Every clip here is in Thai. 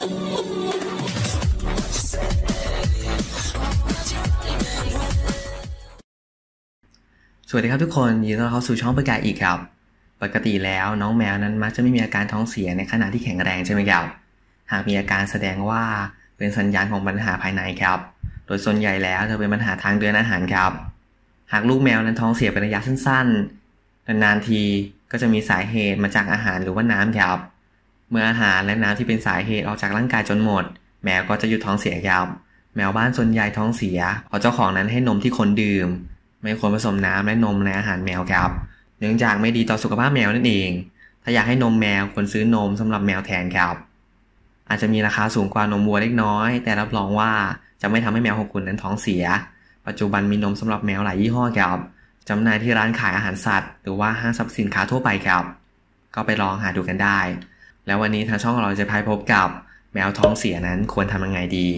สวัสดีครับทุกคนยินดีต้อนรับเข้าสู่ช่องประกาศอีกครับ ปกติแล้วน้องแมวนั้นมักจะไม่มีอาการท้องเสียในขณะที่แข็งแรงใช่ไหมครับหากมีอาการแสดงว่าเป็นสัญญาณของปัญหาภายในครับ โดยส่วนใหญ่แล้วจะเป็นปัญหาทางเดินอาหารครับ หากลูกแมวนั้นท้องเสียเป็นระยะสั้นๆนานๆทีก็จะมีสาเหตุมาจากอาหารหรือว่าน้ำครับเมื่ออาหารและน้ำที่เป็นสาเหตุออกจากร่างกายจนหมด แมวก็จะหยุดท้องเสียยาวแมวบ้านส่วนใหญ่ท้องเสียเพราะเจ้าของนั้นให้นมที่คนดื่ม ไม่ควรผสมน้ำและนมในอาหารแมวครับ เนื่องจากไม่ดีต่อสุขภาพแมวนั่นเอง ถ้าอยากให้นมแมว ควรซื้อนมสำหรับแมวแทนครับ อาจจะมีราคาสูงกว่านมวัวเล็กน้อย แต่รับรองว่าจะไม่ทำให้แมวของคุณนั้นท้องเสีย ปัจจุบันมีนมสำหรับแมวหลายยี่ห้อครับจำหน่ายที่ร้านขายอาหารสัตว์ หรือว่าห้างสรรพสินค้าทั่วไปครับ ก็ไปลองหาดูกันได้แล้ววันนี้ทางช่องเราจะพายพบกับแมวท้องเสียนั้นควรทำยังไงดี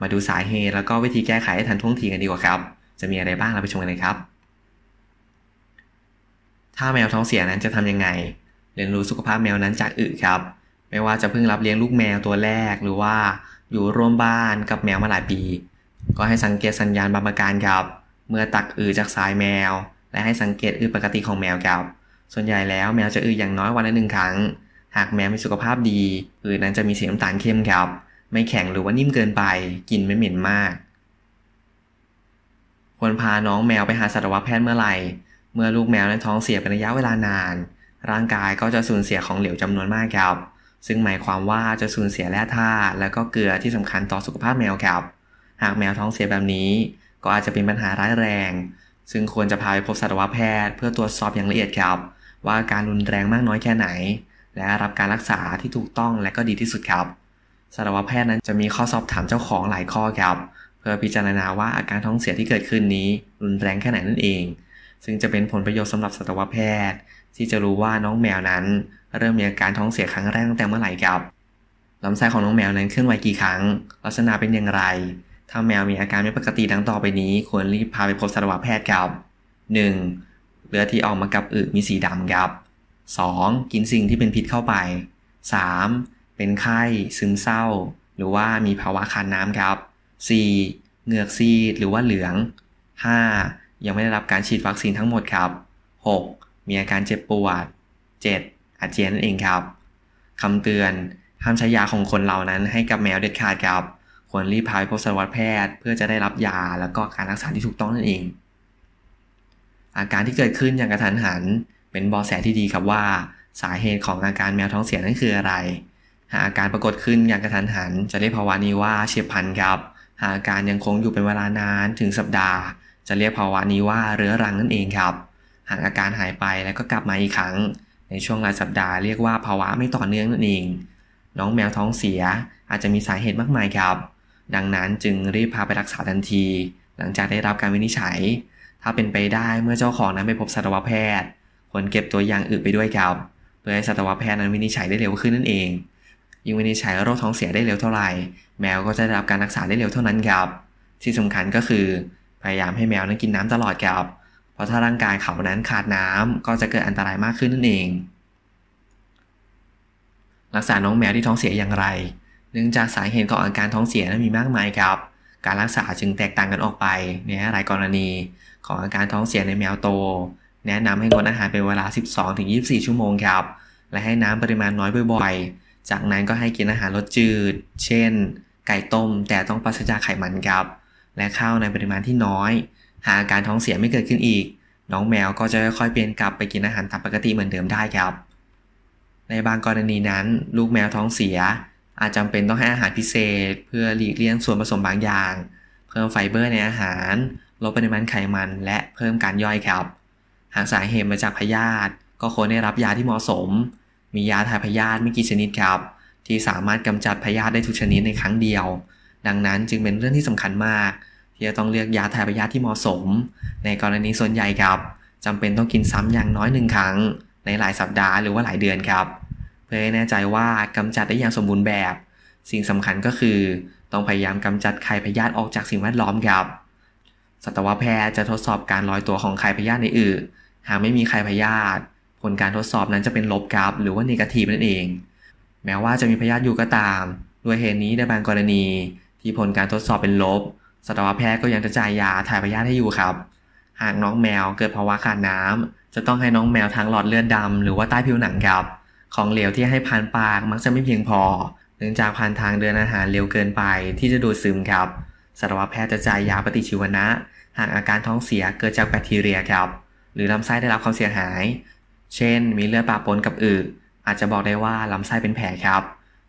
มาดูสาเหตุแล้วก็วิธีแก้ไขให้ทันท่วงทีกันดีกว่าครับ จะมีอะไรบ้างเราไปชมกันเลยครับ ถ้าแมวท้องเสียนั้นจะทำยังไง เรียนรู้สุขภาพแมวนั้นจากอึครับ ไม่ว่าจะเพิ่งรับเลี้ยงลูกแมวตัวแรก หรือว่าอยู่ร่วมบ้านกับแมวมาหลายปี ก็ให้สังเกตสัญญาณบารมการครับ เมื่อตักอืจากสายแมว และให้สังเกตอืปกติของแมวครับ ส่วนใหญ่แล้วแมวจะอือย่างน้อยวันละหนึ่งครั้งหากแมวมีสุขภาพดีผืนนั้นจะมีสีน้ำตาลเข้มครับ ไม่แข็งหรือว่านิ่มเกินไปกลิ่นไม่เหม็นมาก ควรพาน้องแมวไปหาสัตวแพทย์เมื่อไหร่ เมื่อลูกแมวนั้นท้องเสียเป็นระยะเวลานาน ร่างกายก็จะสูญเสียของเหลวจำนวนมากครับ ซึ่งหมายความว่าจะสูญเสียแร่ธาตุและก็เกลือที่สำคัญต่อสุขภาพแมวครับ หากแมวท้องเสียแบบนี้ ก็อาจจะเป็นปัญหาร้ายแรง ซึ่งควรจะพาไปพบสัตวแพทย์ เพื่อตรวจสอบอย่างละเอียดครับ ว่าการรุนแรงมากน้อยแค่ไหนและรับการรักษาที่ถูกต้องและก็ดีที่สุดครับสัตวแพทย์นั้นจะมีข้อสอบถามเจ้าของหลายข้อครับ เพื่อพิจารณาว่าอาการท้องเสียที่เกิดขึ้นนี้ รุนแรงแค่ไหนนั่นเอง ซึ่งจะเป็นผลประโยชน์สำหรับสัตวแพทย์ ที่จะรู้ว่าน้องแมวนั้นเริ่มมีอาการท้องเสียครั้งแรกตั้งแต่เมื่อไหร่ครับลำไส้ของน้องแมวนั้นเคลื่อนไหวกี่ครั้ง ลักษณะเป็นอย่างไร ถ้าแมวมีอาการไม่ปกติดังต่อไปนี้ควรรีบพาไปพบสัตวแพทย์ครับ 1. เลือดที่ออกมากับอึมีสีดำครับ 2. กินสิ่งที่เป็นพิษเข้าไป 3. เป็นไข้ ซึมเศร้า หรือว่ามีภาวะคันน้ำครับ 4. เหงือกซีด หรือว่าเหลือง 5. ยังไม่ได้รับการฉีดวัคซีนทั้งหมดครับ 6. มีอาการเจ็บปวด 7. อาเจียนนั่นเองครับคำเตือน ห้ามใช้ยาของคนเหล่านั้นให้กับแมวเด็ดขาดครับควรรีบพาไปพบสัตวแพทย์ เพื่อจะได้รับยาแล้วก็การรักษาที่ถูกต้องนั่นเอง อาการที่เกิดขึ้นอย่างกระทันหันเป็นบอแสที่ดีครับว่า สาเหตุของอาการแมวท้องเสียนั้นคืออะไร หากอาการปรากฏขึ้นอย่างกระทันหัน จะเรียกภาวะนี้ว่าเฉียบพลันครับ หากอาการยังคงอยู่เป็นเวลานานถึงสัปดาห์จะเรียกภาวะนี้ว่าเรื้อรังนั่นเองครับ หากอาการหายไปแล้วก็กลับมาอีกครั้ง ในช่วงลายสัปดาห์เรียกว่าภาวะไม่ต่อเนื่องนั่นเอง น้องแมวท้องเสียอาจจะมีสาเหตุมากมายครับ ดังนั้นจึงรีบพาไปรักษาทันที หลังจากได้รับการวินิจฉัย ถ้าเป็นไปได้เมื่อเจ้าของนั้นไปพบสัตวแพทย์ควรเก็บตัวอย่างอึไปด้วยครับเพื่อให้สัตวแพทย์นั้นวินิจฉัยได้เร็วขึ้นนั่นเอง ยิ่งวินิจฉัยโรคท้องเสียได้เร็วเท่าไหร่ แมวก็จะได้รับการรักษาได้เร็วเท่านั้นครับ ที่สำคัญก็คือ พยายามให้แมวนั้นกินน้ำตลอดครับ เพราะถ้าร่างกายเขานั้นขาดน้ำก็จะเกิดอันตรายมากขึ้นนั่นเอง รักษาน้องแมวที่ท้องเสียอย่างไร เนื่องจากสาเหตุของอาการท้องเสียนั้นมีมากมายครับ การรักษาจึงแตกต่างกันออกไป ในหลายกรณีของอาการท้องเสียในแมวโตแนะนำให้งดอาหารเป็นเวลา 12-24 ชั่วโมงครับ และให้น้ำปริมาณน้อยบ่อยๆ จากนั้นก็ให้กินอาหารรสจืด เช่น ไก่ต้มแต่ต้องปราศจากไขมันครับ และข้าวในปริมาณที่น้อย หากอาการท้องเสียไม่เกิดขึ้นอีก น้องแมวก็จะค่อยๆ เปลี่ยนกลับไปกินอาหารตามปกติเหมือนเดิมได้ครับ ในบางกรณีนั้น ลูกแมวท้องเสีย อาจจาเป็นต้องให้อาหารพิเศษเพื่อหลีกเลี่ยงส่วนผสมบางอย่าง เพิ่มไฟเบอร์ในอาหาร ลดปริมาณไขมันและเพิ่มการย่อยครับหากสาเหตุมาจากพยาธิก็ควรได้รับยาที่เหมาะสม มียาทายพยาธิไม่กี่ชนิดครับ ที่สามารถกำจัดพยาธิได้ทุกชนิดในครั้งเดียว ดังนั้นจึงเป็นเรื่องที่สำคัญมาก ที่จะต้องเลือกยาทายพยาธิที่เหมาะสม ในกรณีส่วนใหญ่ครับจำเป็นต้องกินซ้ำอย่างน้อยหนึ่งครั้ง ในหลายสัปดาห์หรือว่าหลายเดือนครับ เพื่อให้แน่ใจว่ากำจัดได้อย่างสมบูรณ์แบบ สิ่งสำคัญก็คือ ต้องพยายามกำจัดไข่พยาธิออกจากสิ่งแวดล้อมครับสัตวแพทย์จะทดสอบการลอยตัวของไข่พยาธิในอึหากไม่มีไข่พยาธิผลการทดสอบนั้นจะเป็นลบครับหรือว่าเนกาทีฟนั่นเอง แม้ว่าจะมีพยาธิอยู่ก็ตาม ด้วยเหตุนี้ในบางกรณีที่ผลการทดสอบเป็นลบสัตวแพทย์ก็ยังจะจ่ายยาถ่ายพยาธิให้อยู่ครับ หากน้องแมวเกิดภาวะขาดน้ำ จะต้องให้น้องแมวทางหลอดเลือดดาหรือว่าใต้ผิวหนังครับ ของเหลวที่ให้ผ่านปากมักจะไม่เพียงพอ เนื่องจากผ่านทางเดินอาหารเร็วเกินไปที่จะดูดซึมครับสัตวแพทย์จะจ่ายยาปฏิชีวนะ หากอาการท้องเสียเกิดจากแบคทีเรียครับหรือลำไส้ได้รับความเสียหาย เช่น มีเลือดปะปนกับอึอาจจะบอกได้ว่าลำไส้เป็นแผลครับ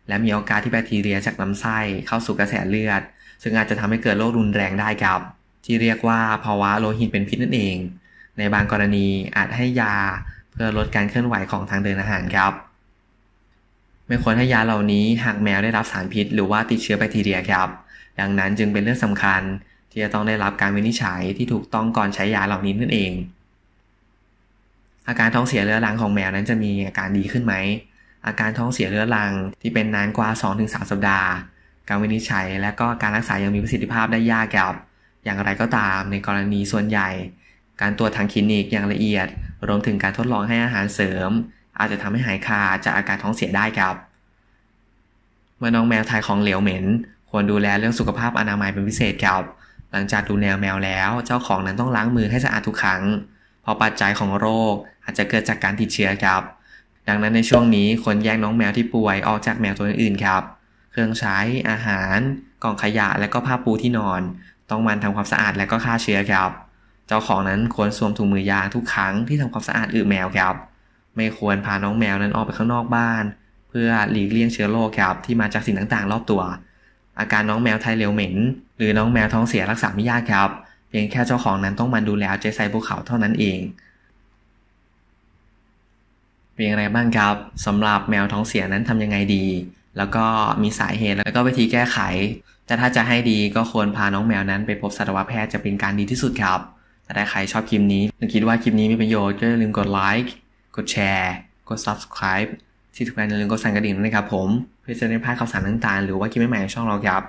และมีโอกาสที่แบคทีเรียจากลำไส้เข้าสู่กระแสเลือด ซึ่งอาจจะทำให้เกิดโรครุนแรงได้ครับ ที่เรียกว่าภาวะโลหิตเป็นพิษนั่นเอง ในบางกรณีอาจให้ยาเพื่อลดการเคลื่อนไหวของทางเดินอาหารครับ ไม่ควรให้ยาเหล่านี้หากแมวได้รับสารพิษหรือว่าติดเชื้อแบคทีเรียครับดังนั้นจึงเป็นเรื่องสำคัญ ที่จะต้องได้รับการวินิจฉัยที่ถูกต้องก่อนใช้ยาเหล่านี้นั่นเอง อาการท้องเสียเรื้อรังของแมวนั้นจะมีอาการดีขึ้นไหม อาการท้องเสียเรื้อรังที่เป็นนานกว่า 2-3 สัปดาห์ การวินิจฉัยและก็การรักษายังมีประสิทธิภาพได้ยากกับอย่างไรก็ตามในกรณีส่วนใหญ่ การตรวจทางคลินิกอย่างละเอียด รวมถึงการทดลองให้อาหารเสริม อาจจะทำให้หายคาจากอาการท้องเสียได้ครับ เมื่อน้องแมวทายของเหลวเหม็นควรดูแลเรื่องสุขภาพอนามัยเป็นพิเศษครับ หลังจากดูแนวแมวแล้ว เจ้าของนั้นต้องล้างมือให้สะอาดทุกครั้งเพราะปัจจัยของโรคอาจจะเกิดจากการติดเชื้อครับ ดังนั้นในช่วงนี้ควรแยกน้องแมวที่ป่วยออกจากแมวตัวอื่นครับ เครื่องใช้อาหารกล่องขยะและก็ผ้าปูที่นอน ต้องมันทำความสะอาดและก็ฆ่าเชื้อครับ เจ้าของนั้นควรสวมถุงมือยางทุกครั้งที่ทำความสะอาดอึแมวครับ ไม่ควรพาน้องแมวนั้นออกไปข้างนอกบ้าน เพื่อหลีกเลี่ยงเชื้อโรคครับที่มาจากสิ่งต่าง ๆ รอบตัวอาการน้องแมวไทยเหลวเหม็น หรือน้องแมวท้องเสียรักษาไม่ยากครับเพียงแค่เจ้าของนั้นต้องมานดูแลใจใส่ภกเขาเท่านั้นเองเป็นอย่างไรบ้างครับสำหรับแมวท้องเสียนั้นทำยังไงดี แล้วก็มีสาเหตุแล้วก็วิธีแก้ไขแต่ถ้าจะให้ดีก็ควรพาน้องแมวนั้นไปพบสัตวแพทย์จะเป็นการดีที่สุดครับแต่ถ้าใครชอบคลิปนี้หรือคิดว่าคลิปนี้มีประโยชน์ก็อย่าลืมกดไลค์กดแชร์กด subscribe ที่สำคัญอย่าลืมกดสั่นกระดิ่งนะครับผมื่อจะได้พลาดข่าวสารต่างๆ หรือว่าคลิปใหม่ๆในช่องเราครับ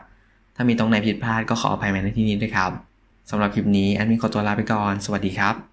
ถ้ามีตรงไหนผิดพลาดก็ขออภัยมาในที่นี้ด้วยครับ สำหรับคลิปนี้แอดมินขอตัวลาไปก่อน สวัสดีครับ